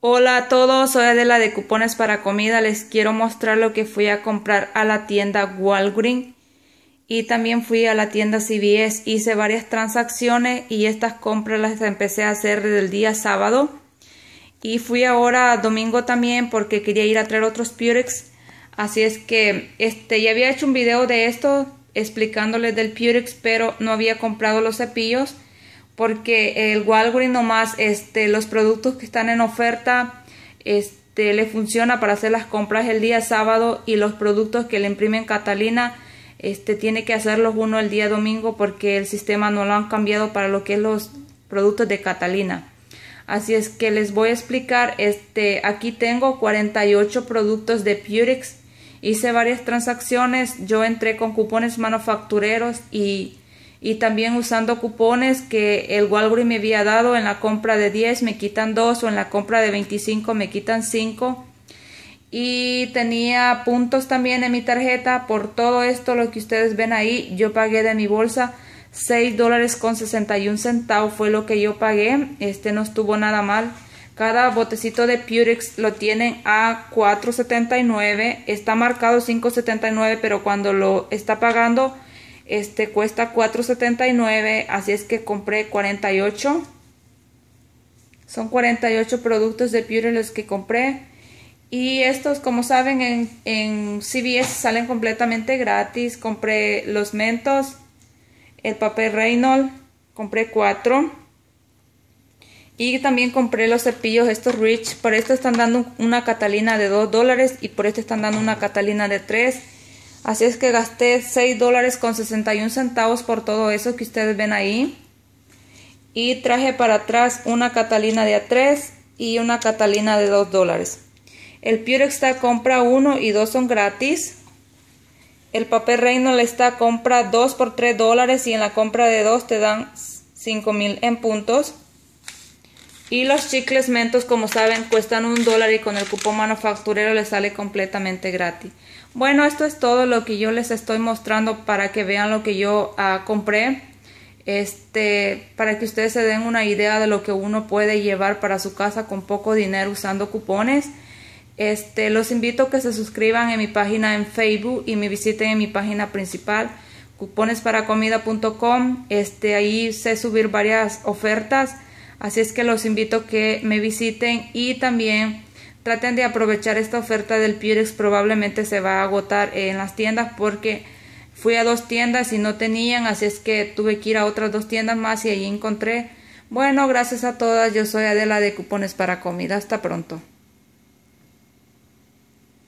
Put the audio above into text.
Hola a todos, soy Adela de Cupones para Comida. Les quiero mostrar lo que fui a comprar a la tienda Walgreen y también fui a la tienda CVS. Hice varias transacciones y estas compras las empecé a hacer desde el día sábado. Y fui ahora domingo también porque quería ir a traer otros Purex. Así es que este, ya había hecho un video de esto explicándoles del Purex, pero no había comprado los cepillos porque el Walgreens nomás este, los productos que están en oferta este, le funciona para hacer las compras el día sábado y los productos que le imprimen Catalina este, tiene que hacerlos uno el día domingo porque el sistema no lo han cambiado para lo que es los productos de Catalina. Así es que les voy a explicar, este, aquí tengo 48 productos de Purex, hice varias transacciones, yo entré con cupones manufactureros y y también usando cupones que el Walgreens me había dado en la compra de 10 me quitan 2 o en la compra de 25 me quitan 5 y tenía puntos también en mi tarjeta por todo esto lo que ustedes ven ahí yo pagué de mi bolsa 6 dólares con 61 centavos fue lo que yo pagué este no estuvo nada mal cada botecito de Purex lo tienen a 4.79 está marcado 5.79 pero cuando lo está pagando este cuesta 4.79, así es que compré 48. Son 48 productos de Pure los que compré. Y estos, como saben, en, en CBS salen completamente gratis. Compré los mentos, el papel Reynolds, compré 4. Y también compré los cepillos, estos Rich. Por esto están dando una Catalina de 2 dólares y por esto están dando una Catalina de 3 Así es que gasté 6 dólares con 61 centavos por todo eso que ustedes ven ahí. Y traje para atrás una Catalina de a 3 y una Catalina de 2 dólares. El Purex está compra 1 y 2 son gratis. El papel reino le está compra 2 por 3 dólares y en la compra de 2 te dan 5 mil en puntos. Y los chicles mentos, como saben, cuestan un dólar y con el cupón manufacturero les sale completamente gratis. Bueno, esto es todo lo que yo les estoy mostrando para que vean lo que yo ah, compré. Este, para que ustedes se den una idea de lo que uno puede llevar para su casa con poco dinero usando cupones. Este, los invito a que se suscriban en mi página en Facebook y me visiten en mi página principal cuponesparacomida.com. Este, ahí sé subir varias ofertas Así es que los invito a que me visiten y también traten de aprovechar esta oferta del Purex. Probablemente se va a agotar en las tiendas porque fui a dos tiendas y no tenían. Así es que tuve que ir a otras dos tiendas más y ahí encontré. Bueno, gracias a todas. Yo soy Adela de Cupones para Comida. Hasta pronto.